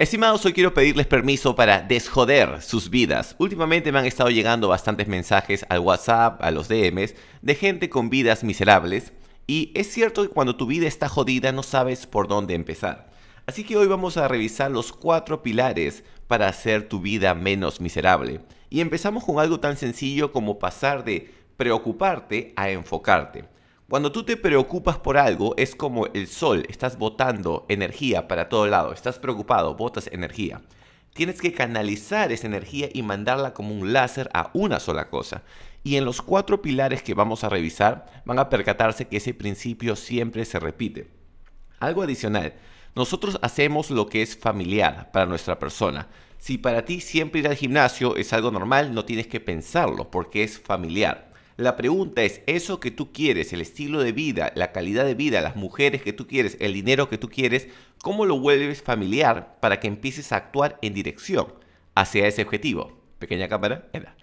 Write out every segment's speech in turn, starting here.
Estimados, hoy quiero pedirles permiso para desjoder sus vidas. Últimamente me han estado llegando bastantes mensajes al WhatsApp, a los DMs, de gente con vidas miserables. Y es cierto que cuando tu vida está jodida no sabes por dónde empezar. Así que hoy vamos a revisar los cuatro pilares para hacer tu vida menos miserable. Y empezamos con algo tan sencillo como pasar de preocuparte a enfocarte. Cuando tú te preocupas por algo, es como el sol, estás botando energía para todo lado, estás preocupado, botas energía. Tienes que canalizar esa energía y mandarla como un láser a una sola cosa. Y en los cuatro pilares que vamos a revisar, van a percatarse que ese principio siempre se repite. Algo adicional, nosotros hacemos lo que es familiar para nuestra persona. Si para ti siempre ir al gimnasio es algo normal, no tienes que pensarlo porque es familiar. La pregunta es, eso que tú quieres, el estilo de vida, la calidad de vida, las mujeres que tú quieres, el dinero que tú quieres, ¿cómo lo vuelves familiar para que empieces a actuar en dirección hacia ese objetivo? Pequeña cámara, era.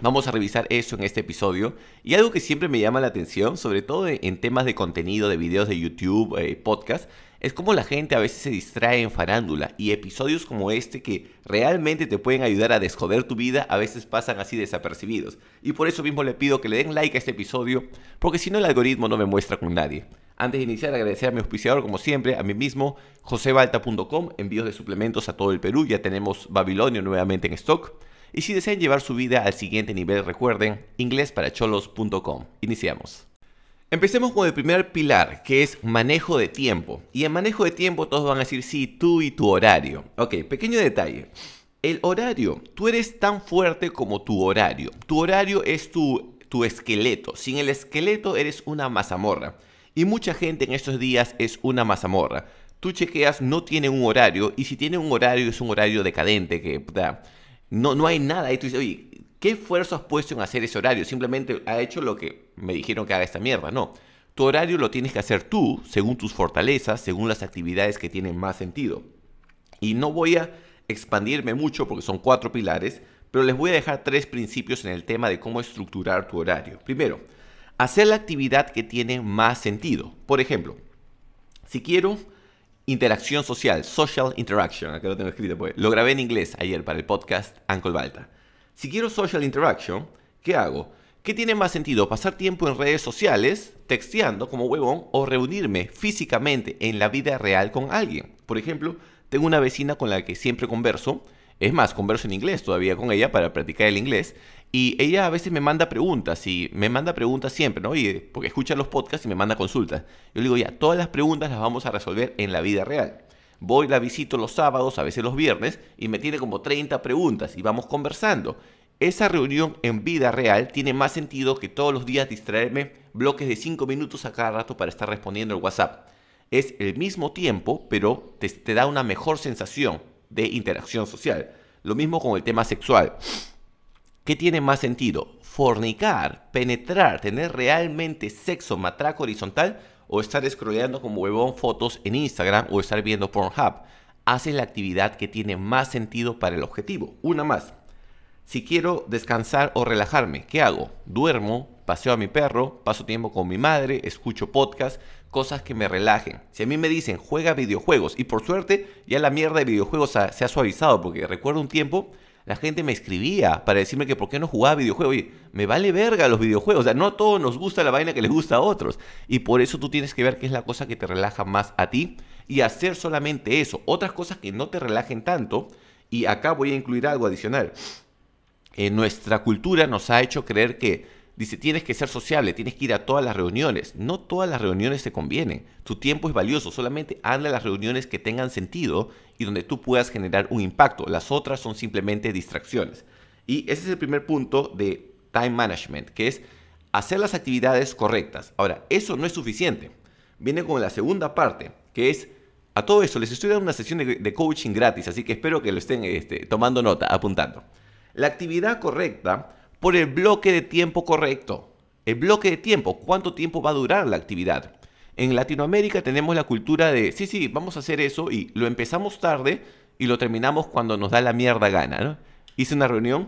Vamos a revisar eso en este episodio. Y algo que siempre me llama la atención, sobre todo en temas de contenido, de videos de YouTube, eh, podcast, es como la gente a veces se distrae en farándula y episodios como este que realmente te pueden ayudar a desjoder tu vida a veces pasan así desapercibidos. Y por eso mismo le pido que le den like a este episodio porque si no el algoritmo no me muestra con nadie. Antes de iniciar, agradecer a mi auspiciador, como siempre, a mí mismo, josebalta.com, envíos de suplementos a todo el Perú. Ya tenemos Babilonio nuevamente en stock. Y si desean llevar su vida al siguiente nivel, recuerden inglesparacholos.com. Iniciamos. Empecemos con el primer pilar, que es manejo de tiempo. Y en manejo de tiempo todos van a decir sí, tú y tu horario. Ok, pequeño detalle. El horario, tú eres tan fuerte como tu horario. Tu horario es tu, tu esqueleto. Sin el esqueleto eres una mazamorra. Y mucha gente en estos días es una mazamorra. Tú chequeas, no tiene un horario. Y si tiene un horario, es un horario decadente que... No, no hay nada. Y tú dices, oye, ¿Qué esfuerzo has puesto en hacer ese horario? Simplemente ha hecho lo que me dijeron que haga esta mierda. No. Tu horario lo tienes que hacer tú, según tus fortalezas, según las actividades que tienen más sentido. Y no voy a expandirme mucho porque son cuatro pilares, pero les voy a dejar tres principios en el tema de cómo estructurar tu horario. Primero, hacer la actividad que tiene más sentido. Por ejemplo, si quiero interacción social, social interaction, lo tengo escrito, pues, lo grabé en inglés ayer para el podcast Uncle Balta. Si quiero social interaction, ¿qué hago? ¿Qué tiene más sentido? ¿Pasar tiempo en redes sociales, texteando como huevón, o reunirme físicamente en la vida real con alguien? Por ejemplo, tengo una vecina con la que siempre converso, es más, converso en inglés todavía con ella para practicar el inglés, y ella a veces me manda preguntas, y me manda preguntas siempre, ¿no? Y, porque escucha los podcasts y me manda consultas. Yo le digo, ya, todas las preguntas las vamos a resolver en la vida real. Voy, la visito los sábados, a veces los viernes, y me tiene como 30 preguntas y vamos conversando. Esa reunión en vida real tiene más sentido que todos los días distraerme bloques de 5 minutos a cada rato para estar respondiendo el WhatsApp. Es el mismo tiempo, pero te, te da una mejor sensación de interacción social. Lo mismo con el tema sexual. ¿Qué tiene más sentido? ¿Fornicar, penetrar, tener realmente sexo matraco horizontal o estar scrolleando como huevón fotos en Instagram o estar viendo Pornhub. Haces la actividad que tiene más sentido para el objetivo. Una más. Si quiero descansar o relajarme, ¿qué hago? Duermo, paseo a mi perro, paso tiempo con mi madre, escucho podcast, cosas que me relajen. Si a mí me dicen juega videojuegos, y por suerte ya la mierda de videojuegos se ha suavizado, porque recuerdo un tiempo la gente me escribía para decirme que por qué no jugaba videojuegos. Oye, me vale verga los videojuegos. O sea, no a todos nos gusta la vaina que les gusta a otros. Y por eso tú tienes que ver qué es la cosa que te relaja más a ti y hacer solamente eso. Otras cosas que no te relajen tanto. Y acá voy a incluir algo adicional. Eh, nuestra cultura nos ha hecho creer que Dice, tienes que ser sociable, tienes que ir a todas las reuniones. No todas las reuniones te convienen. Tu tiempo es valioso, solamente anda a las reuniones que tengan sentido y donde tú puedas generar un impacto. Las otras son simplemente distracciones. Y ese es el primer punto de time management, que es hacer las actividades correctas. Ahora, eso no es suficiente. Viene con la segunda parte, que es a todo eso les estoy dando una sesión de, coaching gratis, así que espero que lo estén este, tomando nota, apuntando. La actividad correcta por el bloque de tiempo correcto. El bloque de tiempo, cuánto tiempo va a durar la actividad. En Latinoamérica tenemos la cultura de, sí, sí, vamos a hacer eso y lo empezamos tarde y lo terminamos cuando nos da la mierda gana. Hice una reunión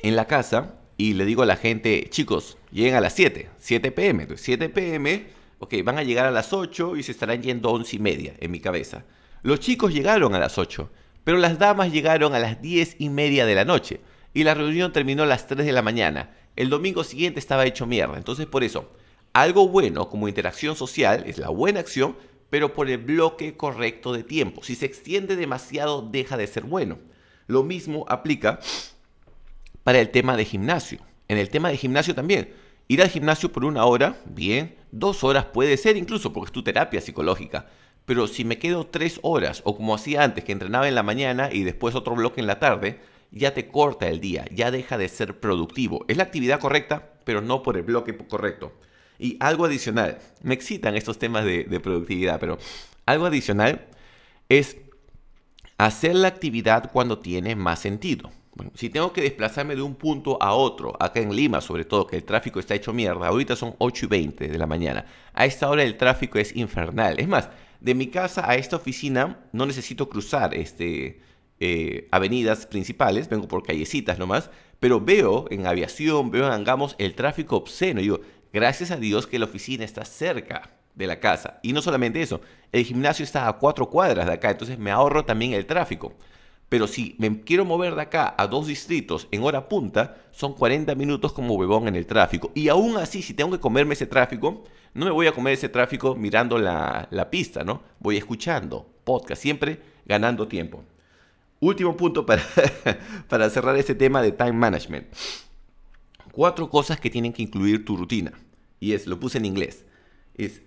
en la casa y le digo a la gente, chicos, lleguen a las 7, 7 pm. Entonces, 7 pm, ok, van a llegar a las 8 y se estarán yendo a 11 y media en mi cabeza. Los chicos llegaron a las 8, pero las damas llegaron a las 10 y media de la noche y la reunión terminó a las 3 de la mañana. El domingo siguiente estaba hecho mierda. Entonces por eso, algo bueno como interacción social es la buena acción, pero por el bloque correcto de tiempo. Si se extiende demasiado, deja de ser bueno. Lo mismo aplica para el tema de gimnasio. En el tema de gimnasio también. Ir al gimnasio por una hora, bien, dos horas puede ser incluso porque es tu terapia psicológica. Pero si me quedo tres horas o como hacía antes que entrenaba en la mañana y después otro bloque en la tarde, ya te corta el día, ya deja de ser productivo. Es la actividad correcta, pero no por el bloque correcto. Y algo adicional, me excitan estos temas de, productividad, pero algo adicional es hacer la actividad cuando tiene más sentido. si tengo que desplazarme de un punto a otro, acá en Lima sobre todo, que el tráfico está hecho mierda, ahorita son 8 y 20 de la mañana, a esta hora el tráfico es infernal. Es más, de mi casa a esta oficina no necesito cruzar este, eh, avenidas principales, vengo por callecitas nomás, pero veo en aviación, veo en el tráfico obsceno. Y digo, gracias a Dios que la oficina está cerca de la casa. Y no solamente eso, el gimnasio está a cuatro cuadras de acá, entonces me ahorro también el tráfico. Pero si me quiero mover de acá a dos distritos en hora punta, son 40 minutos como bebón en el tráfico. Y aún así, si tengo que comerme ese tráfico, no me voy a comer ese tráfico mirando la, la pista, ¿no? Voy escuchando podcast, siempre ganando tiempo. Último punto para, cerrar este tema de time management. Cuatro cosas que tienen que incluir tu rutina. Y es, lo puse en inglés. Es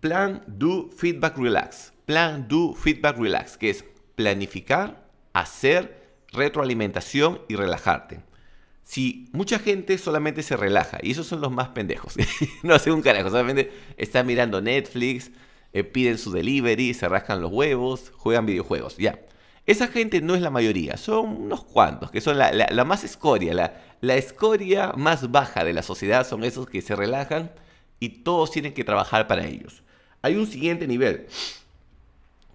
plan, do, feedback, relax. Plan, do, feedback, relax. Que es planificar, hacer, retroalimentación y relajarte. Si mucha gente solamente se relaja, y esos son los más pendejos, no hace un carajo, solamente están mirando Netflix, eh, piden su delivery, se rascan los huevos, juegan videojuegos, ya. Esa gente no es la mayoría, son unos cuantos, que son la, más escoria, la, la, escoria más baja de la sociedad, son esos que se relajan y todos tienen que trabajar para ellos. Hay un siguiente nivel,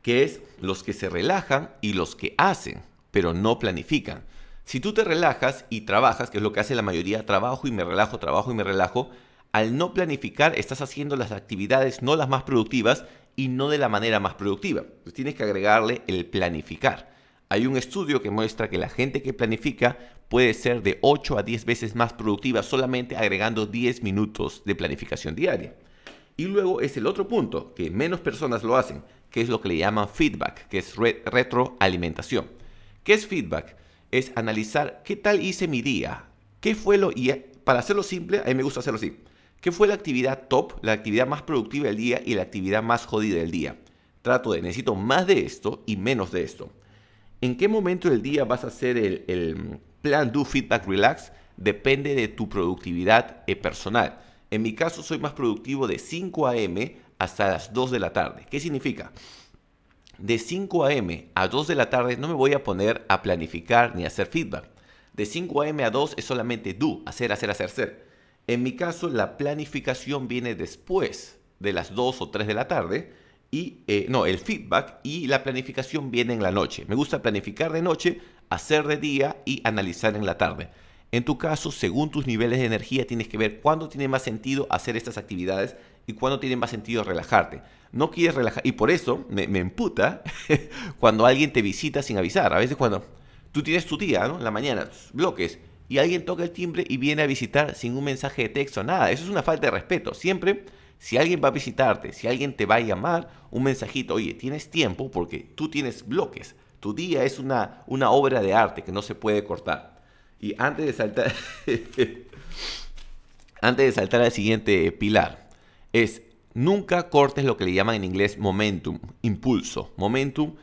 que es los que se relajan y los que hacen, pero no planifican. Si tú te relajas y trabajas, que es lo que hace la mayoría, trabajo y me relajo, trabajo y me relajo, al no planificar estás haciendo las actividades no las más productivas y no de la manera más productiva. tienes que agregarle el planificar. Hay un estudio que muestra que la gente que planifica puede ser de 8 a 10 veces más productiva solamente agregando 10 minutos de planificación diaria. Y luego es el otro punto, que menos personas lo hacen, que es lo que le llaman feedback, que es retroalimentación. ¿Qué es feedback? Es analizar qué tal hice mi día, qué fue lo... Y eh, para hacerlo simple, a mí me gusta hacerlo así. ¿Qué fue la actividad top, la actividad más productiva del día y la actividad más jodida del día? Trato de, necesito más de esto y menos de esto. ¿En qué momento del día vas a hacer el, plan Do Feedback Relax? Depende de tu productividad eh, personal. En mi caso soy más productivo de 5 a.m. hasta las 2 de la tarde. ¿Qué significa? De 5 a.m. a 2 de la tarde no me voy a poner a planificar ni a hacer feedback. De 5 a.m. a 2 es solamente do, hacer, hacer, hacer, hacer. En mi caso, la planificación viene después de las 2 o 3 de la tarde y, eh, no, el feedback y la planificación viene en la noche. Me gusta planificar de noche, hacer de día y analizar en la tarde. En tu caso, según tus niveles de energía, tienes que ver cuándo tiene más sentido hacer estas actividades y cuándo tiene más sentido relajarte. No quieres relajar. Y por eso me, emputa cuando alguien te visita sin avisar. A veces cuando tú tienes tu día, ¿no? En la mañana, bloques y alguien toca el timbre y viene a visitar sin un mensaje de texto, nada. Eso es una falta de respeto. Siempre, si alguien va a visitarte, si alguien te va a llamar, un mensajito, oye, tienes tiempo porque tú tienes bloques. Tu día es una, una obra de arte que no se puede cortar. Y antes de saltar, antes de saltar al siguiente pilar, es nunca cortes lo que le llaman en inglés momentum, impulso. Momentum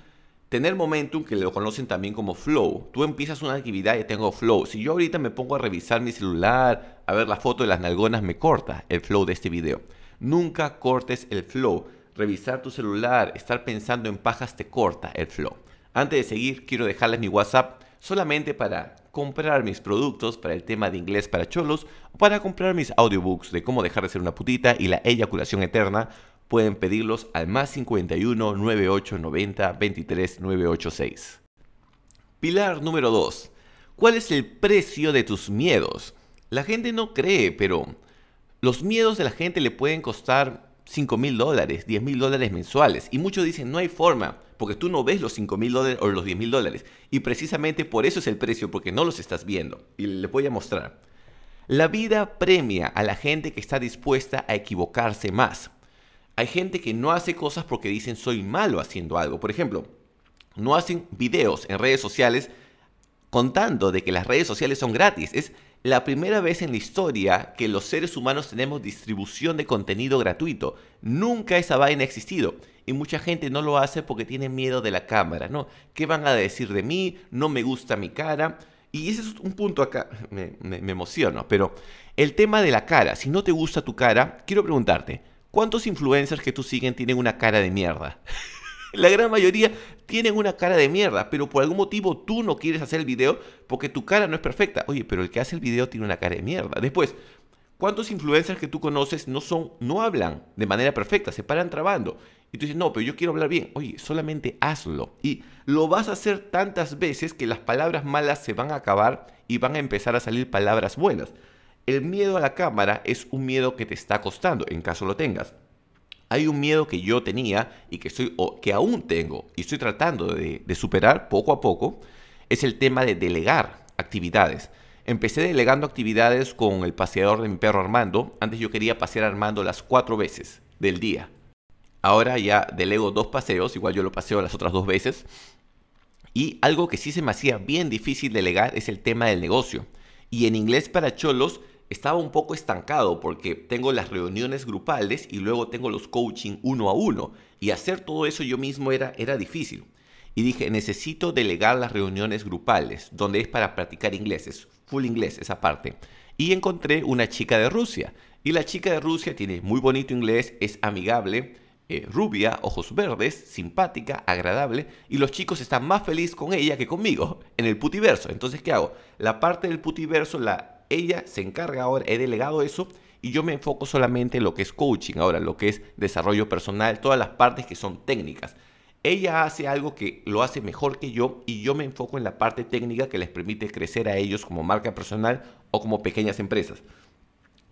Tener momentum, que lo conocen también como flow. Tú empiezas una actividad y tengo flow. Si yo ahorita me pongo a revisar mi celular, a ver la foto de las nalgonas, me corta el flow de este video. Nunca cortes el flow. Revisar tu celular, estar pensando en pajas te corta el flow. Antes de seguir, quiero dejarles mi WhatsApp solamente para comprar mis productos para el tema de inglés para cholos o para comprar mis audiobooks de cómo dejar de ser una putita y la eyaculación eterna pueden pedirlos al más 51 9890 23 986. Pilar número 2. ¿Cuál es el precio de tus miedos? La gente no cree, pero los miedos de la gente le pueden costar 5 mil dólares, 10 mil dólares mensuales. Y muchos dicen, no hay forma, porque tú no ves los 5 mil dólares o los 10 mil dólares. Y precisamente por eso es el precio, porque no los estás viendo. Y les voy a mostrar. La vida premia a la gente que está dispuesta a equivocarse más. Hay gente que no hace cosas porque dicen soy malo haciendo algo. Por ejemplo, no hacen videos en redes sociales contando de que las redes sociales son gratis. Es la primera vez en la historia que los seres humanos tenemos distribución de contenido gratuito. Nunca esa vaina ha existido. Y mucha gente no lo hace porque tiene miedo de la cámara, ¿no? ¿Qué van a decir de mí? No me gusta mi cara. Y ese es un punto acá, me, me emociono, pero el tema de la cara, si no te gusta tu cara, quiero preguntarte, ¿Cuántos influencers que tú siguen tienen una cara de mierda? La gran mayoría tienen una cara de mierda, pero por algún motivo tú no quieres hacer el video porque tu cara no es perfecta. Oye, pero el que hace el video tiene una cara de mierda. Después, ¿cuántos influencers que tú conoces no son no hablan de manera perfecta, se paran trabando? Y tú dices, "No, pero yo quiero hablar bien." Oye, solamente hazlo y lo vas a hacer tantas veces que las palabras malas se van a acabar y van a empezar a salir palabras buenas. El miedo a la cámara es un miedo que te está costando, en caso lo tengas. Hay un miedo que yo tenía y que, soy que aún tengo y estoy tratando de, superar poco a poco, es el tema de delegar actividades. Empecé delegando actividades con el paseador de mi perro Armando. Antes yo quería pasear Armando las cuatro veces del día. Ahora ya delego dos paseos, igual yo lo paseo las otras dos veces. Y algo que sí se me hacía bien difícil delegar es el tema del negocio. Y en inglés para cholos estaba un poco estancado porque tengo las reuniones grupales y luego tengo los coaching uno a uno. Y hacer todo eso yo mismo era, era difícil. Y dije, necesito delegar las reuniones grupales, donde es para practicar inglés, es full inglés esa parte. Y encontré una chica de Rusia. Y la chica de Rusia tiene muy bonito inglés, es amigable, eh, rubia, ojos verdes, simpática, agradable, y los chicos están más felices con ella que conmigo en el putiverso. Entonces, ¿qué hago? La parte del putiverso la ella se encarga ahora, he delegado eso y yo me enfoco solamente en lo que es coaching, ahora lo que es desarrollo personal, todas las partes que son técnicas. Ella hace algo que lo hace mejor que yo y yo me enfoco en la parte técnica que les permite crecer a ellos como marca personal o como pequeñas empresas.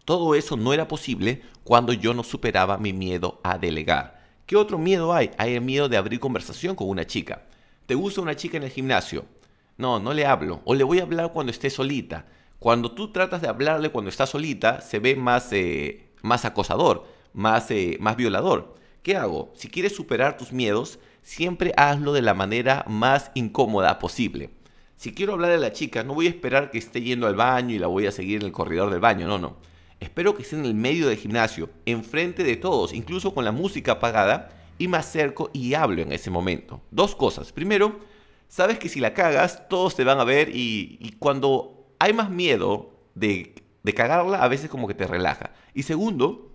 Todo eso no era posible cuando yo no superaba mi miedo a delegar. ¿Qué otro miedo hay? Hay el miedo de abrir conversación con una chica. ¿Te gusta una chica en el gimnasio? No, no le hablo. O le voy a hablar cuando esté solita cuando tú tratas de hablarle cuando está solita, se ve más, eh, más acosador, más, eh, más violador. ¿Qué hago? Si quieres superar tus miedos, siempre hazlo de la manera más incómoda posible. Si quiero hablar a la chica, no voy a esperar que esté yendo al baño y la voy a seguir en el corredor del baño, no, no. Espero que esté en el medio del gimnasio, enfrente de todos, incluso con la música apagada, y más cerco y hablo en ese momento. Dos cosas. Primero, sabes que si la cagas, todos te van a ver y cuando hay más miedo de, cagarla, a veces como que te relaja. Y segundo,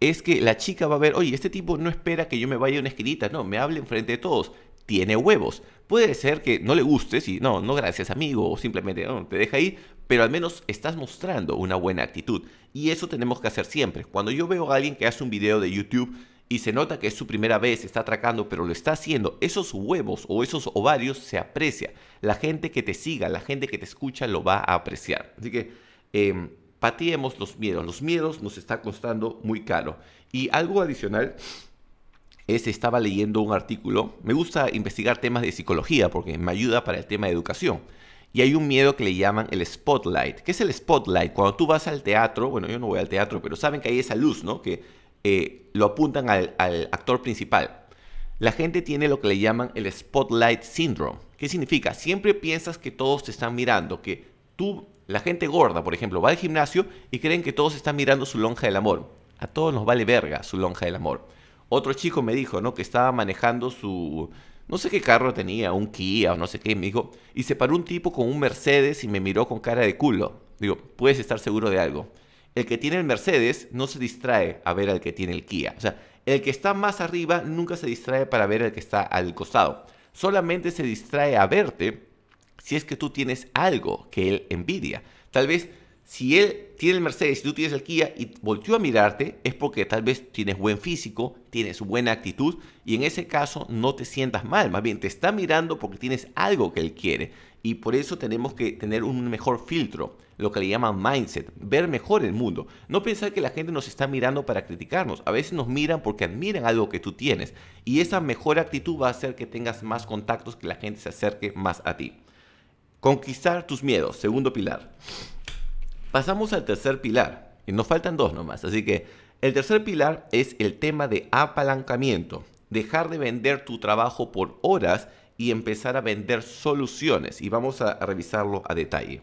es que la chica va a ver, oye, este tipo no espera que yo me vaya a una esquinita, no, me hable enfrente de todos, tiene huevos. Puede ser que no le guste, si no, no gracias amigo, o simplemente no, te deja ahí, pero al menos estás mostrando una buena actitud. Y eso tenemos que hacer siempre. Cuando yo veo a alguien que hace un video de YouTube y se nota que es su primera vez, está atracando, pero lo está haciendo, esos huevos o esos ovarios se aprecia. La gente que te siga, la gente que te escucha lo va a apreciar. Así que eh, los miedos. Los miedos nos está costando muy caro. Y algo adicional es, estaba leyendo un artículo, me gusta investigar temas de psicología porque me ayuda para el tema de educación y hay un miedo que le llaman el spotlight. ¿Qué es el spotlight? Cuando tú vas al teatro, bueno, yo no voy al teatro, pero saben que hay esa luz, ¿no? Que eh, lo apuntan al, actor principal. La gente tiene lo que le llaman el spotlight syndrome. ¿Qué significa? Siempre piensas que todos te están mirando, que tú, la gente gorda, por ejemplo, va al gimnasio y creen que todos están mirando su lonja del amor. A todos nos vale verga su lonja del amor. Otro chico me dijo, ¿no? Que estaba manejando su, no sé qué carro tenía, un Kia o no sé qué, me dijo, y se paró un tipo con un Mercedes y me miró con cara de culo. Digo, puedes estar seguro de algo el que tiene el Mercedes no se distrae a ver al que tiene el Kia. O sea, el que está más arriba nunca se distrae para ver al que está al costado. Solamente se distrae a verte si es que tú tienes algo que él envidia. Tal vez si él tiene el Mercedes y tú tienes el Kia y volteó a mirarte, es porque tal vez tienes buen físico, tienes buena actitud y en ese caso no te sientas mal, más bien te está mirando porque tienes algo que él quiere y por eso tenemos que tener un mejor filtro, lo que le llaman mindset, ver mejor el mundo, no pensar que la gente nos está mirando para criticarnos, a veces nos miran porque admiran algo que tú tienes y esa mejor actitud va a hacer que tengas más contactos, que la gente se acerque más a ti. Conquistar tus miedos, segundo pilar. Pasamos al tercer pilar, y nos faltan dos nomás, así que el tercer pilar es el tema de apalancamiento, dejar de vender tu trabajo por horas y empezar a vender soluciones, y vamos a revisarlo a detalle.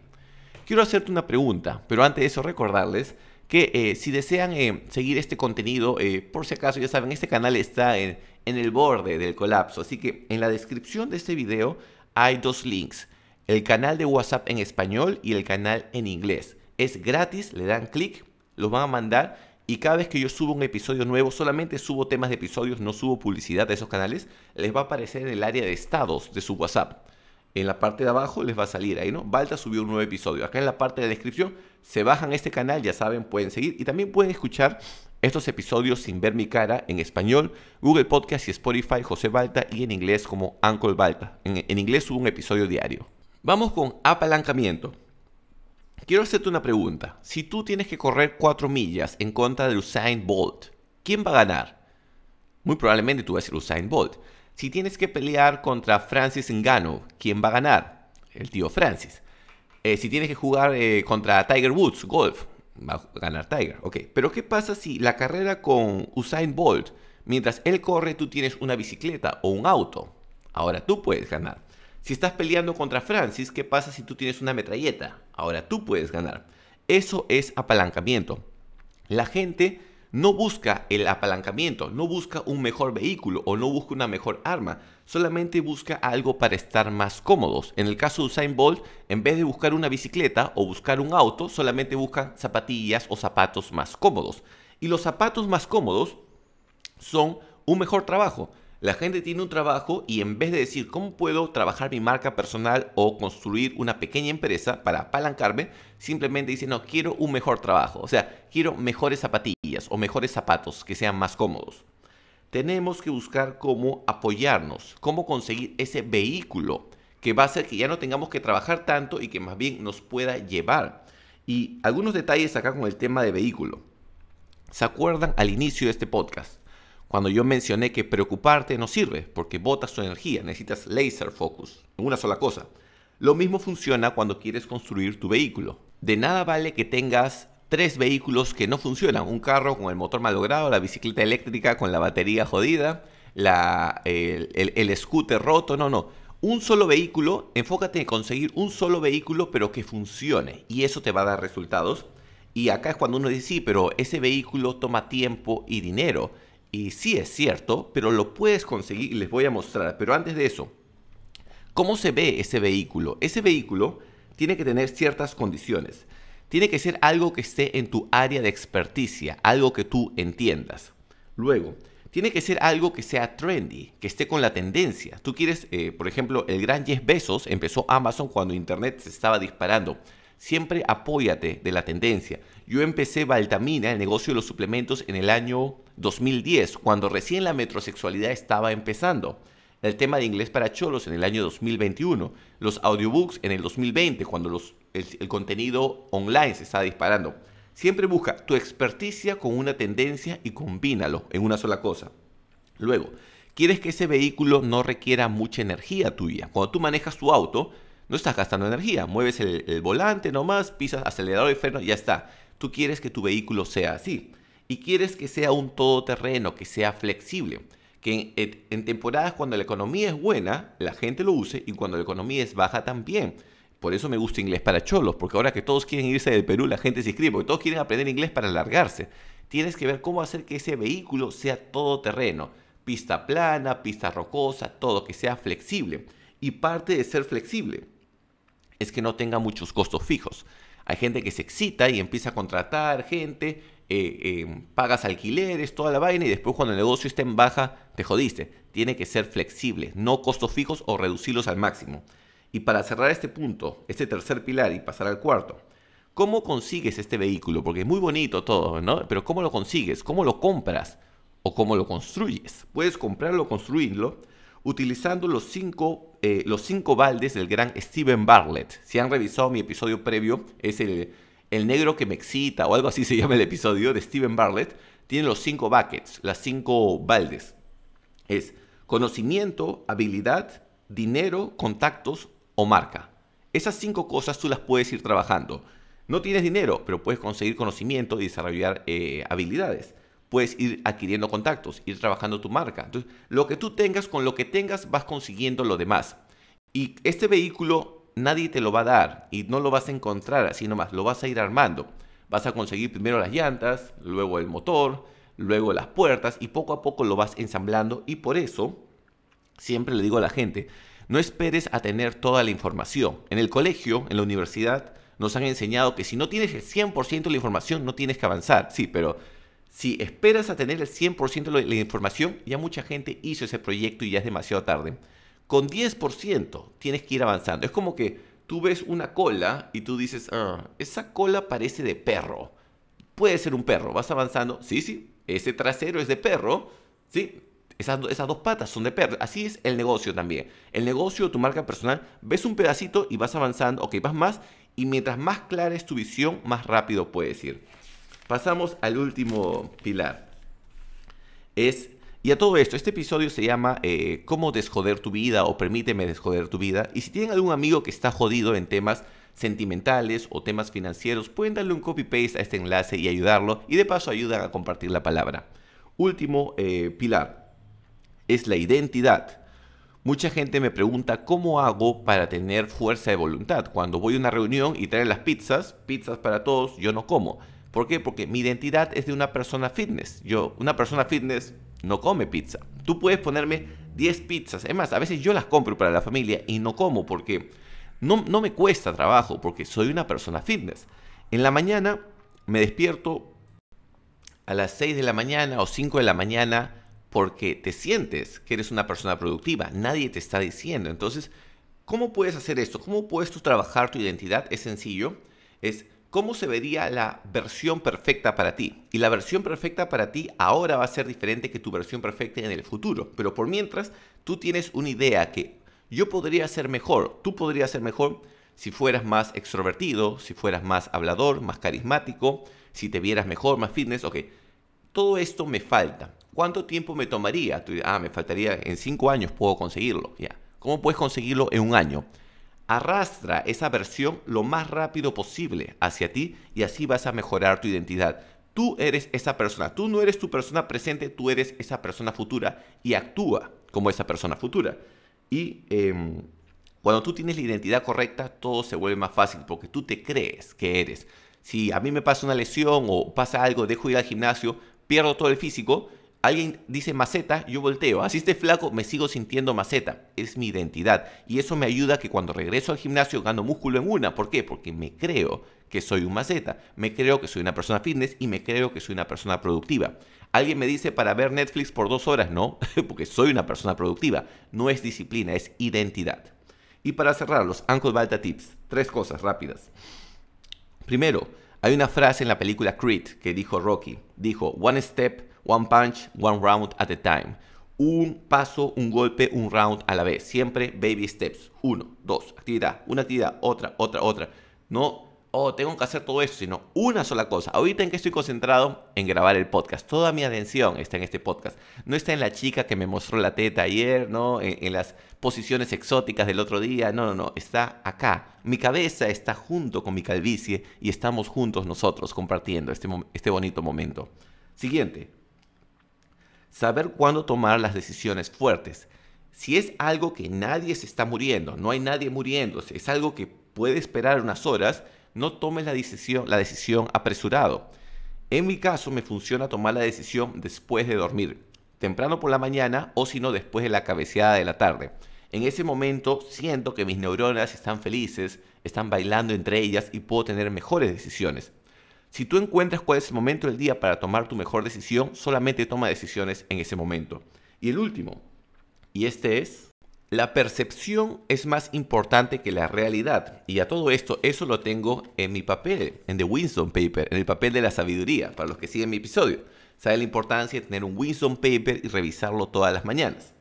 Quiero hacerte una pregunta, pero antes de eso recordarles que eh, si desean eh, seguir este contenido, eh, por si acaso ya saben, este canal está en, en el borde del colapso, así que en la descripción de este video hay dos links, el canal de WhatsApp en español y el canal en inglés. Es gratis, le dan clic, los van a mandar y cada vez que yo subo un episodio nuevo, solamente subo temas de episodios, no subo publicidad de esos canales, les va a aparecer en el área de estados de su WhatsApp. En la parte de abajo les va a salir ahí, ¿no? Balta subió un nuevo episodio. Acá en la parte de la descripción se bajan este canal, ya saben, pueden seguir y también pueden escuchar estos episodios sin ver mi cara en español, Google Podcast y Spotify José Balta y en inglés como Uncle Balta. En, en inglés subo un episodio diario. Vamos con apalancamiento. Quiero hacerte una pregunta. Si tú tienes que correr 4 millas en contra de Usain Bolt, ¿quién va a ganar? Muy probablemente tú vas a ser Usain Bolt. Si tienes que pelear contra Francis Ngannou, ¿quién va a ganar? El tío Francis. Eh, si tienes que jugar eh, contra Tiger Woods, golf, va a ganar Tiger. Ok, pero ¿qué pasa si la carrera con Usain Bolt, mientras él corre, tú tienes una bicicleta o un auto? Ahora tú puedes ganar. Si estás peleando contra Francis, ¿qué pasa si tú tienes una metralleta? Ahora tú puedes ganar. Eso es apalancamiento. La gente no busca el apalancamiento, no busca un mejor vehículo o no busca una mejor arma, solamente busca algo para estar más cómodos. En el caso de Usain Bolt, en vez de buscar una bicicleta o buscar un auto, solamente buscan zapatillas o zapatos más cómodos. Y los zapatos más cómodos son un mejor trabajo. La gente tiene un trabajo y en vez de decir cómo puedo trabajar mi marca personal o construir una pequeña empresa para apalancarme, simplemente dice, no, quiero un mejor trabajo. O sea, quiero mejores zapatillas o mejores zapatos que sean más cómodos. Tenemos que buscar cómo apoyarnos, cómo conseguir ese vehículo que va a hacer que ya no tengamos que trabajar tanto y que más bien nos pueda llevar. Y algunos detalles acá con el tema de vehículo. ¿Se acuerdan al inicio de este podcast? cuando yo mencioné que preocuparte no sirve porque botas tu energía, necesitas laser focus, una sola cosa. Lo mismo funciona cuando quieres construir tu vehículo. De nada vale que tengas tres vehículos que no funcionan, un carro con el motor malogrado, la bicicleta eléctrica con la batería jodida, el, el scooter roto, no, no. Un solo vehículo, enfócate en conseguir un solo vehículo pero que funcione y eso te va a dar resultados. Y acá es cuando uno dice, sí, pero ese vehículo toma tiempo y dinero y sí es cierto, pero lo puedes conseguir y les voy a mostrar. Pero antes de eso, ¿cómo se ve ese vehículo? Ese vehículo tiene que tener ciertas condiciones. Tiene que ser algo que esté en tu área de experticia, algo que tú entiendas. Luego, tiene que ser algo que sea trendy, que esté con la tendencia. Tú quieres, eh, por ejemplo, el gran 10 besos empezó Amazon cuando Internet se estaba disparando. Siempre apóyate de la tendencia. Yo empecé Baltamina, el negocio de los suplementos, en el año 2010, cuando recién la metrosexualidad estaba empezando. El tema de inglés para cholos en el año 2021. Los audiobooks en el 2020, cuando el, el contenido online se está disparando. Siempre busca tu experticia con una tendencia y combínalo en una sola cosa. Luego, quieres que ese vehículo no requiera mucha energía tuya. Cuando tú manejas tu auto, no estás gastando energía, mueves el, volante nomás, pisas acelerador y freno y ya está. Tú quieres que tu vehículo sea así y quieres que sea un todoterreno, que sea flexible, que en, temporadas cuando la economía es buena, la gente lo use y cuando la economía es baja también. Por eso me gusta inglés para cholos, porque ahora que todos quieren irse del Perú, la gente se inscribe, porque todos quieren aprender inglés para alargarse. Tienes que ver cómo hacer que ese vehículo sea todoterreno, pista plana, pista rocosa, todo, que sea flexible. Y parte de ser flexible es que no tenga muchos costos fijos. Hay gente que se excita y empieza a contratar gente, eh, eh, pagas alquileres, toda la vaina y después cuando el negocio está en baja, te jodiste. Tiene que ser flexible, no costos fijos o reducirlos al máximo. Y para cerrar este punto, este tercer pilar y pasar al cuarto, ¿cómo consigues este vehículo? Porque es muy bonito todo, ¿no? Pero ¿cómo lo consigues? ¿Cómo lo compras? ¿O cómo lo construyes? Puedes comprarlo, construirlo utilizando los cinco, eh, los cinco baldes del gran Steven Bartlett. Si han revisado mi episodio previo, es el, negro que me excita o algo así se llama el episodio de Steven Bartlett. Tiene los cinco buckets, las cinco baldes. Es conocimiento, habilidad, dinero, contactos o marca. Esas cinco cosas tú las puedes ir trabajando. No tienes dinero, pero puedes conseguir conocimiento y desarrollar eh, habilidades puedes ir adquiriendo contactos, ir trabajando tu marca. Entonces, lo que tú tengas, con lo que tengas, vas consiguiendo lo demás. Y este vehículo nadie te lo va a dar y no lo vas a encontrar así nomás, lo vas a ir armando. Vas a conseguir primero las llantas, luego el motor, luego las puertas y poco a poco lo vas ensamblando y por eso siempre le digo a la gente, no esperes a tener toda la información. En el colegio, en la universidad, nos han enseñado que si no tienes el 100% de la información no tienes que avanzar. Sí, pero si esperas a tener el 100% de la información, ya mucha gente hizo ese proyecto y ya es demasiado tarde. Con 10% tienes que ir avanzando. Es como que tú ves una cola y tú dices, ah, esa cola parece de perro. Puede ser un perro. Vas avanzando. Sí, sí, ese trasero es de perro. Sí, esas, esas, dos patas son de perro. Así es el negocio también. El negocio, tu marca personal, ves un pedacito y vas avanzando, ok, vas más. Y mientras más clara es tu visión, más rápido puedes ir. Pasamos al último pilar. Es, y a todo esto, este episodio se llama eh, ¿Cómo desjoder tu vida? o Permíteme desjoder tu vida. Y si tienen algún amigo que está jodido en temas sentimentales o temas financieros, pueden darle un copy-paste a este enlace y ayudarlo. Y de paso ayudan a compartir la palabra. Último eh, pilar es la identidad. Mucha gente me pregunta cómo hago para tener fuerza de voluntad. Cuando voy a una reunión y traen las pizzas, pizzas para todos, yo no como. ¿Por qué? Porque mi identidad es de una persona fitness. Yo, una persona fitness no come pizza. Tú puedes ponerme 10 pizzas. Es más, a veces yo las compro para la familia y no como porque no, no me cuesta trabajo, porque soy una persona fitness. En la mañana me despierto a las 6 de la mañana o 5 de la mañana porque te sientes que eres una persona productiva. Nadie te está diciendo. Entonces, ¿cómo puedes hacer esto? ¿Cómo puedes trabajar tu identidad? Es sencillo. Es ¿Cómo se vería la versión perfecta para ti? Y la versión perfecta para ti ahora va a ser diferente que tu versión perfecta en el futuro. Pero por mientras, tú tienes una idea que yo podría ser mejor, tú podrías ser mejor si fueras más extrovertido, si fueras más hablador, más carismático, si te vieras mejor, más fitness, ok. Todo esto me falta. ¿Cuánto tiempo me tomaría? ah, me faltaría en cinco años puedo conseguirlo. Ya. ¿Cómo puedes conseguirlo en un año? Arrastra esa versión lo más rápido posible hacia ti y así vas a mejorar tu identidad. Tú eres esa persona, tú no eres tu persona presente, tú eres esa persona futura y actúa como esa persona futura. Y em, cuando tú tienes la identidad correcta, todo se vuelve más fácil porque tú te crees que eres. Si a mí me pasa una lesión o pasa algo, dejo de ir al gimnasio, pierdo todo el físico, Alguien dice maceta, yo volteo. Así ah, esté flaco, me sigo sintiendo maceta. Es mi identidad. Y eso me ayuda que cuando regreso al gimnasio gano músculo en una. ¿Por qué? Porque me creo que soy un maceta. Me creo que soy una persona fitness y me creo que soy una persona productiva. Alguien me dice para ver Netflix por dos horas. No, porque soy una persona productiva. No es disciplina, es identidad. Y para cerrar, los Uncle Balta Tips. Tres cosas rápidas. Primero, hay una frase en la película Creed que dijo Rocky. Dijo, one step One punch, one round at a time. Un paso, un golpe, un round a la vez. Siempre baby steps. Uno, dos, actividad, una actividad, otra, otra, otra. No oh, tengo que hacer todo eso, sino una sola cosa. Ahorita en que estoy concentrado en grabar el podcast. Toda mi atención está en este podcast. No está en la chica que me mostró la teta ayer, ¿no? En, las posiciones exóticas del otro día. No, no, no. Está acá. Mi cabeza está junto con mi calvicie y estamos juntos nosotros compartiendo este, este bonito momento. Siguiente saber cuándo tomar las decisiones fuertes. Si es algo que nadie se está muriendo, no hay nadie muriéndose, es algo que puede esperar unas horas, no tomes la decisión, la decisión apresurado. En mi caso me funciona tomar la decisión después de dormir, temprano por la mañana o si no después de la cabeceada de la tarde. En ese momento siento que mis neuronas están felices, están bailando entre ellas y puedo tener mejores decisiones. Si tú encuentras cuál es el momento del día para tomar tu mejor decisión, solamente toma decisiones en ese momento. Y el último, y este es, la percepción es más importante que la realidad. Y a todo esto, eso lo tengo en mi papel, en The Winston Paper, en el papel de la sabiduría, para los que siguen mi episodio. ¿Saben la importancia de tener un Winston Paper y revisarlo todas las mañanas.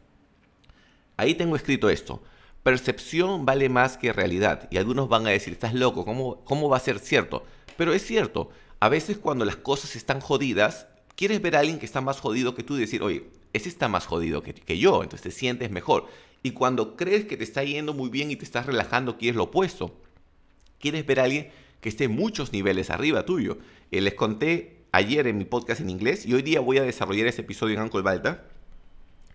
Ahí tengo escrito esto. Percepción vale más que realidad. Y algunos van a decir, estás loco, ¿cómo, cómo va a ser cierto? Pero es cierto, a veces cuando las cosas están jodidas, quieres ver a alguien que está más jodido que tú y decir, oye, ese está más jodido que, yo, entonces te sientes mejor. Y cuando crees que te está yendo muy bien y te estás relajando, quieres lo opuesto. Quieres ver a alguien que esté muchos niveles arriba tuyo. Eh, les conté ayer en mi podcast en inglés y hoy día voy a desarrollar ese episodio en Uncle Balta.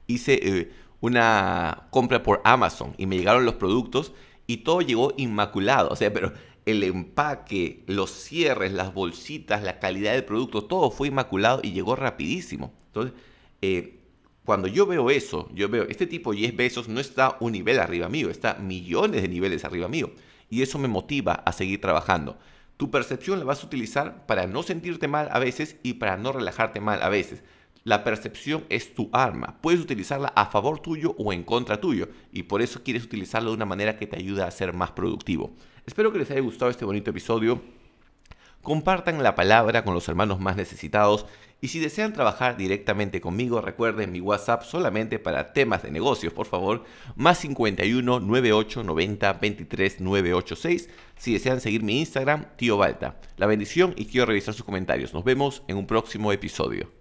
Hice eh, una compra por Amazon y me llegaron los productos y todo llegó inmaculado. O sea, pero el empaque, los cierres, las bolsitas, la calidad del producto, todo fue inmaculado y llegó rapidísimo. Entonces, eh, cuando yo veo eso, yo veo, este tipo 10 besos no está un nivel arriba mío, está millones de niveles arriba mío. Y eso me motiva a seguir trabajando. Tu percepción la vas a utilizar para no sentirte mal a veces y para no relajarte mal a veces. La percepción es tu arma. Puedes utilizarla a favor tuyo o en contra tuyo. Y por eso quieres utilizarla de una manera que te ayude a ser más productivo. Espero que les haya gustado este bonito episodio. Compartan la palabra con los hermanos más necesitados y si desean trabajar directamente conmigo, recuerden mi WhatsApp solamente para temas de negocios, por favor, más 51 98 90 23 986. Si desean seguir mi Instagram, tío Balta. La bendición y quiero revisar sus comentarios. Nos vemos en un próximo episodio.